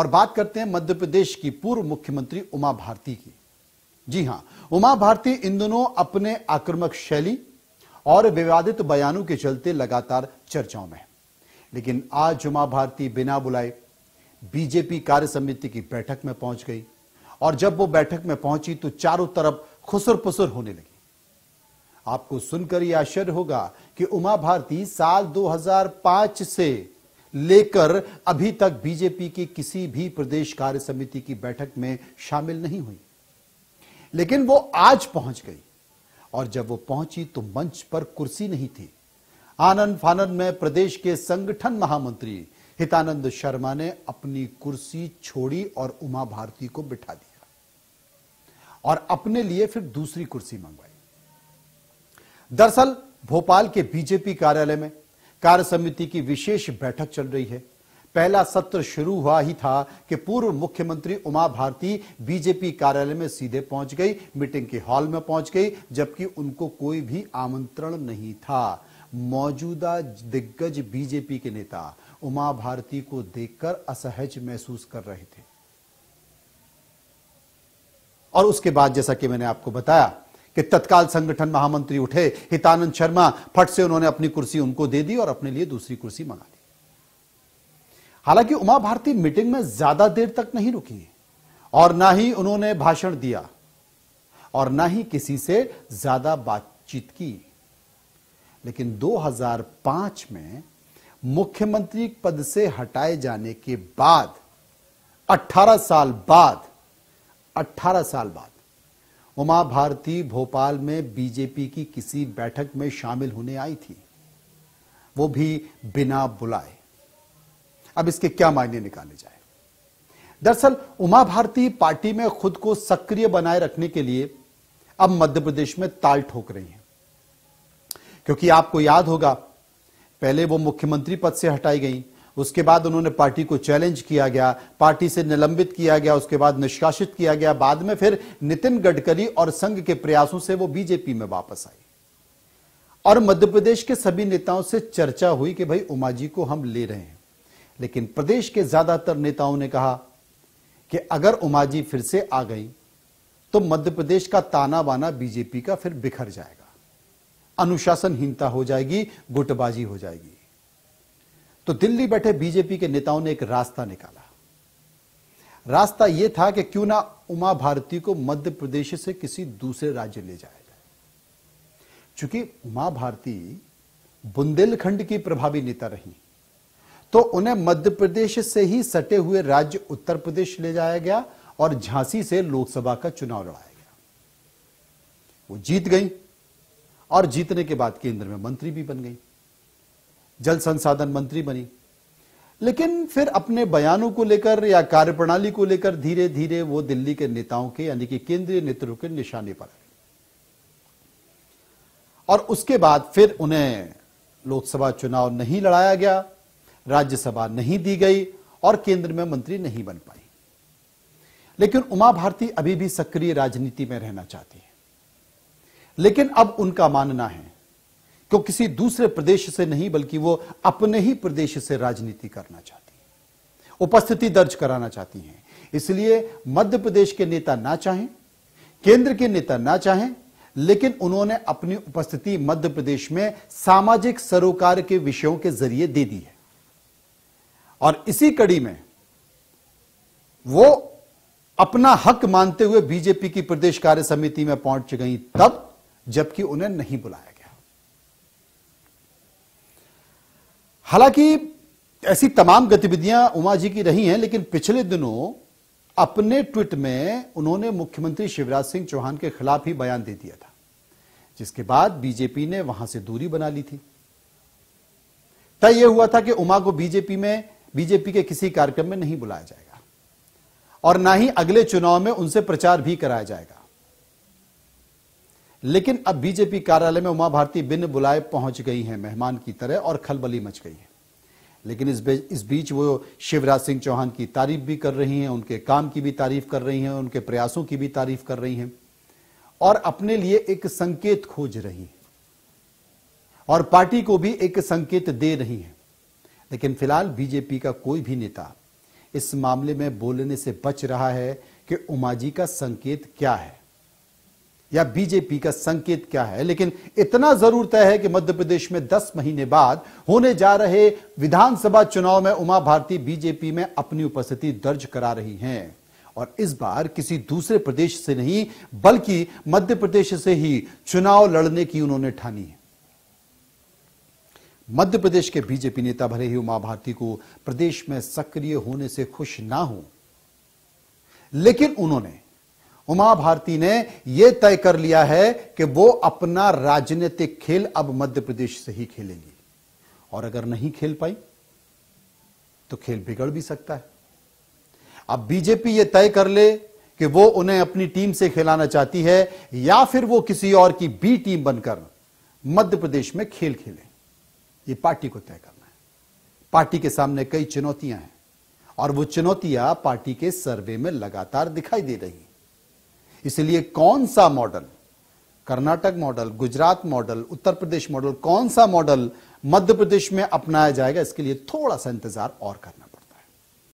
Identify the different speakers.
Speaker 1: और बात करते हैं मध्य प्रदेश की पूर्व मुख्यमंत्री उमा भारती की जी हां उमा भारती इन दोनों अपने आक्रमक शैली और विवादित बयानों के चलते लगातार चर्चाओं में लेकिन आज उमा भारती बिना बुलाए बीजेपी कार्य समिति की बैठक में पहुंच गई और जब वो बैठक में पहुंची तो चारों तरफ खुसर पुसर होने लगी आपको सुनकर यह आश्चर्य होगा कि उमा भारती साल 2005 से लेकर अभी तक बीजेपी की किसी भी प्रदेश कार्य समिति की बैठक में शामिल नहीं हुई लेकिन वो आज पहुंच गई और जब वो पहुंची तो मंच पर कुर्सी नहीं थी आनंद फानंद में प्रदेश के संगठन महामंत्री हितानंद शर्मा ने अपनी कुर्सी छोड़ी और उमा भारती को बिठा दिया और अपने लिए फिर दूसरी कुर्सी मंगवाई दरअसल भोपाल के बीजेपी कार्यालय में कार्य समिति की विशेष बैठक चल रही है पहला सत्र शुरू हुआ ही था कि पूर्व मुख्यमंत्री उमा भारती बीजेपी कार्यालय में सीधे पहुंच गई मीटिंग के हॉल में पहुंच गई जबकि उनको कोई भी आमंत्रण नहीं था मौजूदा दिग्गज बीजेपी के नेता उमा भारती को देखकर असहज महसूस कर रहे थे और उसके बाद जैसा कि मैंने आपको बताया कि तत्काल संगठन महामंत्री उठे हितानंद शर्मा फट से उन्होंने अपनी कुर्सी उनको दे दी और अपने लिए दूसरी कुर्सी मंगा ली हालांकि उमा भारती मीटिंग में ज्यादा देर तक नहीं रुकी और ना ही उन्होंने भाषण दिया और ना ही किसी से ज्यादा बातचीत की लेकिन 2005 में मुख्यमंत्री पद से हटाए जाने के बाद 18 साल बाद 18 साल बाद उमा भारती भोपाल में बीजेपी की किसी बैठक में शामिल होने आई थी वो भी बिना बुलाए अब इसके क्या मायने निकाले जाए दरअसल उमा भारती पार्टी में खुद को सक्रिय बनाए रखने के लिए अब मध्य प्रदेश में ताल ठोक रही हैं क्योंकि आपको याद होगा पहले वो मुख्यमंत्री पद से हटाई गई उसके बाद उन्होंने पार्टी को चैलेंज किया गया पार्टी से निलंबित किया गया उसके बाद निष्कासित किया गया बाद में फिर नितिन गडकरी और संघ के प्रयासों से वो बीजेपी में वापस आई और मध्य प्रदेश के सभी नेताओं से चर्चा हुई कि भाई उमा जी को हम ले रहे हैं लेकिन प्रदेश के ज्यादातर नेताओं ने कहा कि अगर उमा जी फिर से आ गई तो मध्य प्रदेश का ताना बाना बीजेपी का फिर बिखर जाएगा अनुशासनहीनता हो जाएगी गुटबाजी हो जाएगी तो दिल्ली बैठे बीजेपी के नेताओं ने एक रास्ता निकाला रास्ता यह था कि क्यों ना उमा भारती को मध्य प्रदेश से किसी दूसरे राज्य ले जाया जाए चूंकि उमा भारती बुंदेलखंड की प्रभावी नेता रही तो उन्हें मध्य प्रदेश से ही सटे हुए राज्य उत्तर प्रदेश ले जाया गया और झांसी से लोकसभा का चुनाव लड़ाया गया वो जीत गई और जीतने के बाद केंद्र में मंत्री भी बन गई जल संसाधन मंत्री बनी लेकिन फिर अपने बयानों को लेकर या कार्यप्रणाली को लेकर धीरे धीरे वो दिल्ली के नेताओं के यानी कि केंद्रीय नेतृत्व के निशाने पर आए और उसके बाद फिर उन्हें लोकसभा चुनाव नहीं लड़ाया गया राज्यसभा नहीं दी गई और केंद्र में मंत्री नहीं बन पाई लेकिन उमा भारती अभी भी सक्रिय राजनीति में रहना चाहती है लेकिन अब उनका मानना है तो किसी दूसरे प्रदेश से नहीं बल्कि वो अपने ही प्रदेश से राजनीति करना चाहती है उपस्थिति दर्ज कराना चाहती हैं इसलिए मध्य प्रदेश के नेता ना चाहें केंद्र के नेता ना चाहें लेकिन उन्होंने अपनी उपस्थिति मध्य प्रदेश में सामाजिक सरोकार के विषयों के जरिए दे दी है और इसी कड़ी में वो अपना हक मानते हुए बीजेपी की प्रदेश कार्य समिति में पहुंच गई तब जबकि उन्हें नहीं बुलाया हालांकि ऐसी तमाम गतिविधियां उमा जी की रही हैं लेकिन पिछले दिनों अपने ट्वीट में उन्होंने मुख्यमंत्री शिवराज सिंह चौहान के खिलाफ ही बयान दे दिया था जिसके बाद बीजेपी ने वहां से दूरी बना ली थी तय यह हुआ था कि उमा को बीजेपी में बीजेपी के किसी कार्यक्रम में नहीं बुलाया जाएगा और ना ही अगले चुनाव में उनसे प्रचार भी कराया जाएगा लेकिन अब बीजेपी कार्यालय में उमा भारती बिन बुलाए पहुंच गई हैं मेहमान की तरह और खलबली मच गई है लेकिन इस इस बीच वो शिवराज सिंह चौहान की तारीफ भी कर रही हैं उनके काम की भी तारीफ कर रही हैं उनके प्रयासों की भी तारीफ कर रही हैं और अपने लिए एक संकेत खोज रही हैं और पार्टी को भी एक संकेत दे रही हैं लेकिन फिलहाल बीजेपी का कोई भी नेता इस मामले में बोलने से बच रहा है कि उमा जी का संकेत क्या है या बीजेपी का संकेत क्या है लेकिन इतना जरूर तय है कि मध्य प्रदेश में 10 महीने बाद होने जा रहे विधानसभा चुनाव में उमा भारती बीजेपी में अपनी उपस्थिति दर्ज करा रही हैं और इस बार किसी दूसरे प्रदेश से नहीं बल्कि मध्य प्रदेश से ही चुनाव लड़ने की उन्होंने ठानी है मध्य प्रदेश के बीजेपी नेता भले ही उमा भारती को प्रदेश में सक्रिय होने से खुश ना हो लेकिन उन्होंने उमा भारती ने यह तय कर लिया है कि वो अपना राजनीतिक खेल अब मध्य प्रदेश से ही खेलेंगी और अगर नहीं खेल पाई तो खेल बिगड़ भी सकता है अब बीजेपी यह तय कर ले कि वो उन्हें अपनी टीम से खिलाना चाहती है या फिर वो किसी और की बी टीम बनकर मध्य प्रदेश में खेल खेले ये पार्टी को तय करना है पार्टी के सामने कई चुनौतियां हैं और वो चुनौतियां पार्टी के सर्वे में लगातार दिखाई दे रही हैं इसलिए कौन सा model Karnataka model Gujarat model Uttar Pradesh model कौन सा मॉडल मध्य प्रदेश में अपनाया जाएगा इसके लिए थोड़ा सा इंतजार और करना